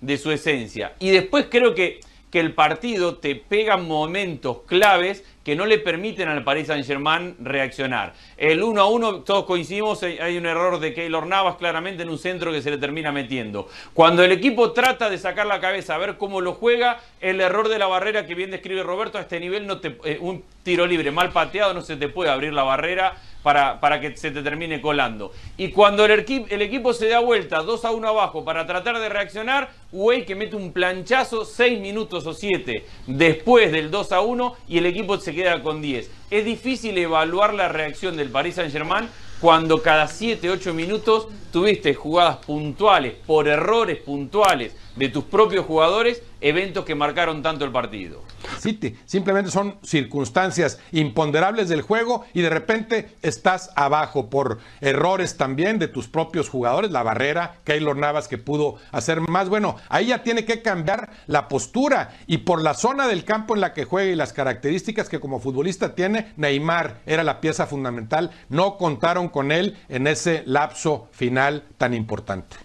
de su esencia. Y después creo que, que el partido te pega momentos claves que no le permiten al Paris Saint-Germain reaccionar. El 1 a 1, todos coincidimos, hay un error de Keylor Navas claramente en un centro que se le termina metiendo. Cuando el equipo trata de sacar la cabeza a ver cómo lo juega, el error de la barrera que bien describe Roberto, a este nivel no te, eh, un tiro libre mal pateado no se te puede abrir la barrera para, que se te termine colando. Y cuando el, equipo se da vuelta 2 a 1 abajo para tratar de reaccionar, wey que mete un planchazo 6 minutos o 7 después del 2 a 1 y el equipo se queda con 10. Es difícil evaluar la reacción del Paris Saint-Germain cuando cada 7, 8 minutos tuviste jugadas puntuales, por errores puntuales de tus propios jugadores eventos que marcaron tanto el partido. Sí, simplemente son circunstancias imponderables del juego y de repente estás abajo por errores también de tus propios jugadores, la barrera, Keylor Navas que pudo hacer más. Bueno, ahí ya tiene que cambiar la postura y por la zona del campo en la que juega y las características que como futbolista tiene, Neymar era la pieza fundamental, no contaron con él en ese lapso final tan importante.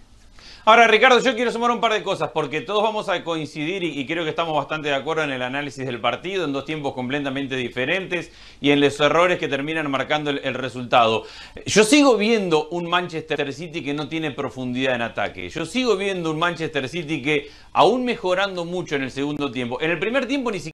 Ahora, Ricardo, yo quiero sumar un par de cosas, porque todos vamos a coincidir y, creo que estamos bastante de acuerdo en el análisis del partido, en dos tiempos completamente diferentes y en los errores que terminan marcando el, el resultado. Yo sigo viendo un Manchester City que no tiene profundidad en ataque. Yo sigo viendo un Manchester City que, aún mejorando mucho en el segundo tiempo, en el primer tiempo ni siquiera